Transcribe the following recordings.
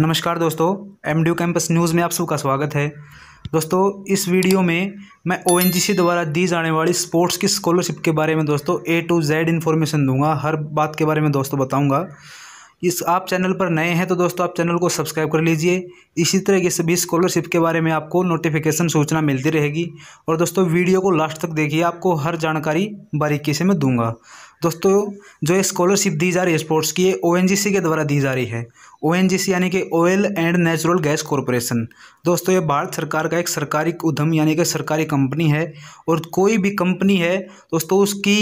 नमस्कार दोस्तों M D campus news में आप सबका स्वागत है दोस्तों इस वीडियो में मैं ओ से द्वारा दी जाने वाली स्पोर्ट्स की स्कॉलरशिप के बारे में दोस्तों ए टू जेड इन्फॉर्मेशन दूंगा हर बात के बारे में दोस्तों बताऊंगा इस आप चैनल पर नए हैं तो दोस्तों आप चैनल को सब्सक्राइब कर लीजिए इसी तरह के सभी स्कॉलरशिप के बारे में आपको नोटिफिकेशन सूचना मिलती रहेगी और दोस्तों वीडियो को लास्ट तक देखिए आपको हर जानकारी बारीकी से मैं दूँगा दोस्तों जो ये स्कॉलरशिप दी जा रही है स्पोर्ट्स की ये ओ के द्वारा दी जा रही है ओ यानी कि oil and natural gas corporation दोस्तों ये भारत सरकार का एक सरकारी उद्यम यानी कि सरकारी कंपनी है और कोई भी कंपनी है दोस्तों उसकी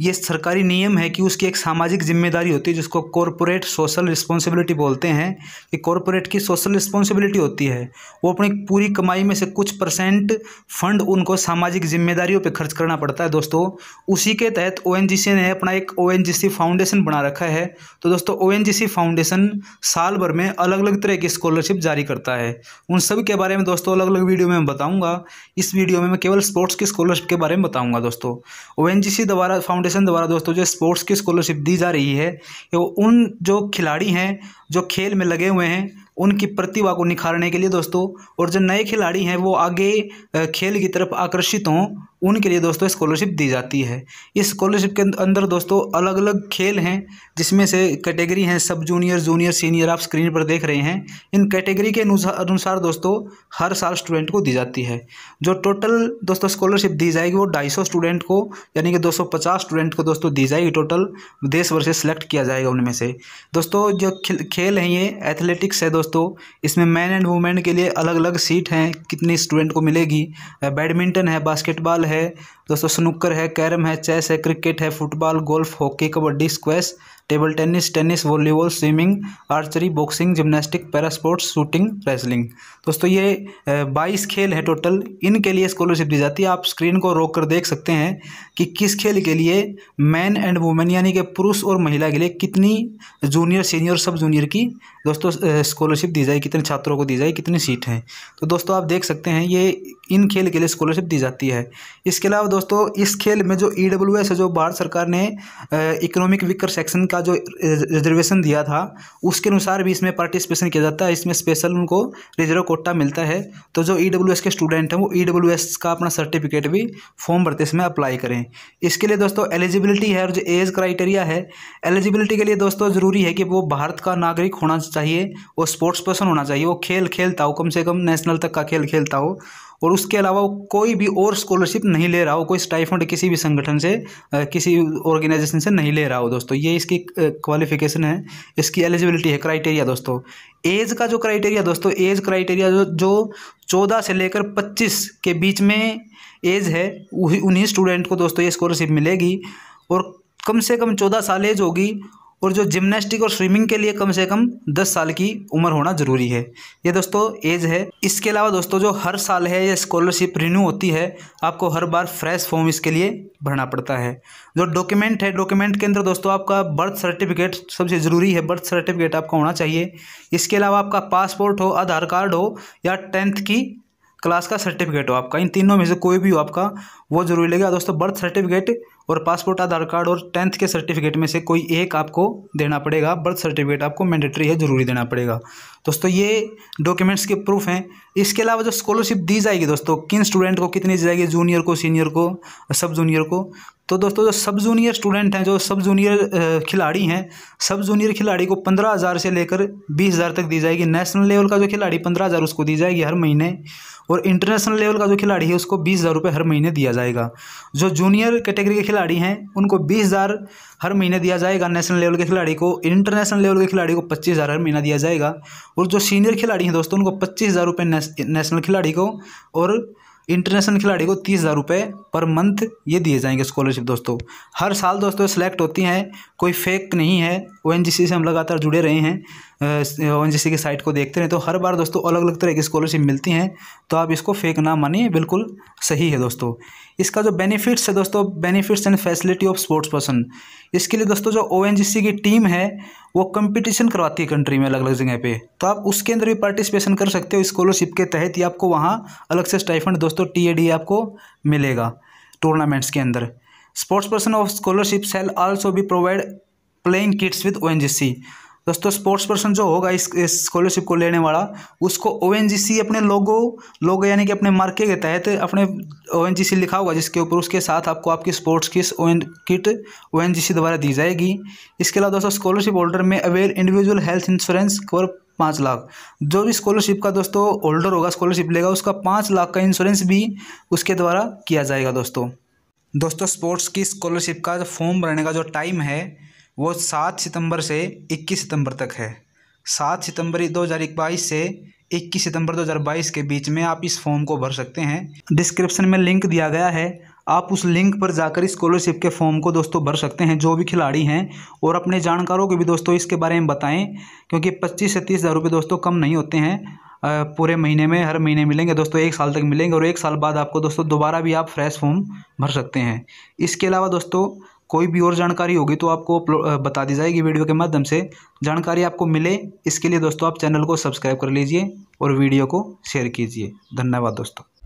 ये सरकारी नियम है कि उसकी एक सामाजिक जिम्मेदारी होती है जिसको कॉरपोरेट सोशल रिस्पॉन्सिबिलिटी बोलते हैं कि कॉरपोरेट की सोशल रिस्पॉन्सिबिलिटी होती है वो अपनी पूरी कमाई में से कुछ परसेंट फंड उनको सामाजिक जिम्मेदारियों पर खर्च करना पड़ता है दोस्तों उसी के तहत ओ ने अपना एक ओ फाउंडेशन बना रखा है तो दोस्तों ओ फाउंडेशन साल भर में अलग अलग तरह की स्कॉलरशिप जारी करता है उन सभी के बारे में दोस्तों अलग अलग वीडियो में मैं बताऊंगा इस वीडियो में मैं केवल स्पोर्ट्स की स्कॉलरशिप के बारे में बताऊंगा दोस्तों ओ द्वारा फाउंडेशन द्वारा दोस्तों जो स्पोर्ट्स की स्कॉलरशिप दी जा रही है वो उन जो खिलाड़ी हैं जो खेल में लगे हुए हैं उनकी प्रतिभा को निखारने के लिए दोस्तों और जो नए खिलाड़ी हैं वो आगे खेल की तरफ आकर्षित हों उनके लिए दोस्तों स्कॉलरशिप दी जाती है इस स्कॉलरशिप के अंदर दोस्तों अलग अलग खेल हैं जिसमें से कैटेगरी हैं सब जूनियर जूनियर सीनियर आप स्क्रीन पर देख रहे हैं इन कैटेगरी के अनुसार दोस्तों हर साल स्टूडेंट को दी जाती है जो टोटल दोस्तों स्कॉलरशिप दी जाएगी वो ढाई स्टूडेंट को यानी कि दो स्टूडेंट को दोस्तों दी जाएगी टोटल देश भर से सिलेक्ट किया जाएगा उनमें से दोस्तों जो खेल हैं ये एथलेटिक्स है दोस्तों दोस्तों इसमें मैन एंड वुमेन के लिए अलग अलग सीट हैं कितनी स्टूडेंट को मिलेगी बैडमिंटन है बास्केटबॉल है दोस्तों स्नूकर है कैरम है चेस है क्रिकेट है football golf hockey kabaddi squash table tennis tennis volleyball swimming archery boxing gymnastic para sports shooting wrestling दोस्तों ये बाईस खेल है टोटल इनके लिए स्कॉलरशिप दी जाती है आप स्क्रीन को रोक कर देख सकते हैं कि किस खेल के लिए मैन एंड वुमेन यानी कि पुरुष और महिला के लिए कितनी जूनियर सीनियर सब जूनियर की दोस्तों स्कॉलरशिप दी जाए कितने छात्रों को दी जाए कितनी सीट हैं तो दोस्तों आप देख सकते हैं ये इन खेल के लिए स्कॉलरशिप दी जाती है इसके अलावा दोस्तों इस खेल में जो ई e है जो भारत सरकार ने इकोनॉमिक विकर सेक्शन का का जो रिजर्वेशन दिया था उसके अनुसार भी इसमें पार्टिसिपेशन किया जाता है इसमें स्पेशल उनको रिजर्व कोटा मिलता है तो जो ई e के स्टूडेंट हैं वो ई e का अपना सर्टिफिकेट भी फॉर्म भरते समय अप्लाई करें इसके लिए दोस्तों एलिजिबिलिटी है और जो एज क्राइटेरिया है एलिजिबिलिटी के लिए दोस्तों ज़रूरी है कि वो भारत का नागरिक होना चाहिए वो स्पोर्ट्स पर्सन होना चाहिए वो खेल खेलता हो कम से कम नेशनल तक का खेल खेलता हो और उसके अलावा कोई भी और स्कॉलरशिप नहीं ले रहा हो कोई स्टाइफंड किसी भी संगठन से किसी ऑर्गेनाइजेशन से नहीं ले रहा हो दोस्तों ये इसकी क्वालिफिकेशन है इसकी एलिजिबिलिटी है क्राइटेरिया दोस्तों एज का जो क्राइटेरिया दोस्तों एज क्राइटेरिया जो जो चौदह से लेकर पच्चीस के बीच में एज है उन्हीं स्टूडेंट को दोस्तों ये स्कॉलरशिप मिलेगी और कम से कम चौदह साल एज होगी और जो जिमनास्टिक और स्विमिंग के लिए कम से कम दस साल की उम्र होना ज़रूरी है ये दोस्तों एज है इसके अलावा दोस्तों जो हर साल है ये स्कॉलरशिप रिन्यू होती है आपको हर बार फ्रेश फॉर्म इसके लिए भरना पड़ता है जो डॉक्यूमेंट है डॉक्यूमेंट के अंदर दोस्तों आपका बर्थ सर्टिफिकेट सबसे ज़रूरी है बर्थ सर्टिफिकेट आपका होना चाहिए इसके अलावा आपका पासपोर्ट हो आधार कार्ड हो या टेंथ की क्लास का सर्टिफिकेट हो आपका इन तीनों में से कोई भी हो आपका वो जरूरी लगेगा दोस्तों बर्थ सर्टिफिकेट और पासपोर्ट आधार कार्ड और टेंथ के सर्टिफिकेट में से कोई एक आपको देना पड़ेगा बर्थ सर्टिफिकेट आपको मैंडेटरी है ज़रूरी देना पड़ेगा दोस्तों ये डॉक्यूमेंट्स के प्रूफ हैं इसके अलावा जो स्कॉलरशिप दी जाएगी दोस्तों किन स्टूडेंट को कितनी दी जाएगी जूनियर को सीनियर को सब जूनियर को तो दोस्तों जो सब जूनियर स्टूडेंट हैं जो सब जूनियर खिलाड़ी हैं सब जूनियर खिलाड़ी को पंद्रह हज़ार से लेकर बीस हज़ार तक दी जाएगी नेशनल लेवल का जो खिलाड़ी पंद्रह हज़ार उसको दी जाएगी हर महीने और इंटरनेशनल लेवल का जो खिलाड़ी है उसको बीस हज़ार रुपये हर महीने दिया जाएगा जो जूनियर कैटेगरी के खिलाड़ी हैं उनको बीस हज़ार हर महीने दिया जाएगा नेशनल लेवल के खिलाड़ी को इंटरनेशनल लेवल के खिलाड़ी को पच्चीस हज़ार हर महीना दिया जाएगा और जो सीनियर खिलाड़ी हैं दोस्तों उनको पच्चीस हज़ार रुपये नेशनल खिलाड़ी को और इंटरनेशनल खिलाड़ी को तीस हज़ार रुपये पर मंथ ये दिए जाएंगे स्कॉलरशिप दोस्तों हर साल दोस्तों सेलेक्ट होती हैं कोई फेक नहीं है ओ से हम लगातार जुड़े रहे हैं ओ की साइट को देखते रहे तो हर बार दोस्तों अलग अलग तरह की स्कॉलरशिप मिलती हैं तो आप इसको फेक ना मानिए बिल्कुल सही है दोस्तों इसका जो बेनिफिट्स है दोस्तों benefits and facility of sports person इसके लिए दोस्तों जो ओ की टीम है वो कंपटीशन करवाती है कंट्री में अलग अलग जगह पे तो आप उसके अंदर भी पार्टिसिपेशन कर सकते हो स्कॉलरशिप के तहत ही आपको वहाँ अलग से स्टाइफंड दोस्तों तो टीएडी आपको मिलेगा टूर्नामेंट्स के अंदर sports person of scholarship shall also भी provide playing kits with ONGC दोस्तों स्पोर्ट्स पर्सन जो होगा इस स्कॉलरशिप को लेने वाला उसको ओ अपने लोगो लोगो यानी कि अपने मार्के के तहत अपने ओ लिखा होगा जिसके ऊपर उसके साथ आपको आपकी स्पोर्ट्स किस ओ किट ओ द्वारा दी जाएगी इसके अलावा दोस्तों स्कॉलरशिप होल्डर में avail individual health insurance cover पाँच लाख जो भी स्कॉलरशिप का दोस्तों होल्डर होगा स्कॉलरशिप लेगा उसका पाँच लाख का इंश्योरेंस भी उसके द्वारा किया जाएगा दोस्तों दोस्तों स्पोर्ट्स की स्कॉलरशिप का जो फॉर्म भरने का जो टाइम है वो सात सितंबर से इक्कीस सितंबर तक है सात सितंबर दो हज़ार बाईस से इक्कीस सितंबर बाईस के बीच में आप इस फॉर्म को भर सकते हैं डिस्क्रिप्शन में लिंक दिया गया है आप उस लिंक पर जाकर स्कॉलरशिप के फॉर्म को दोस्तों भर सकते हैं जो भी खिलाड़ी हैं और अपने जानकारों को भी दोस्तों इसके बारे में बताएं क्योंकि पच्चीस से तीस हज़ार रुपये दोस्तों कम नहीं होते हैं पूरे महीने में हर महीने मिलेंगे दोस्तों एक साल तक मिलेंगे और एक साल बाद आपको दोस्तों दोबारा भी आप फ्रेश फॉर्म भर सकते हैं इसके अलावा दोस्तों कोई भी और जानकारी होगी तो आपको बता दी जाएगी वीडियो के माध्यम से जानकारी आपको मिले इसके लिए दोस्तों आप चैनल को सब्सक्राइब कर लीजिए और वीडियो को शेयर कीजिए धन्यवाद दोस्तों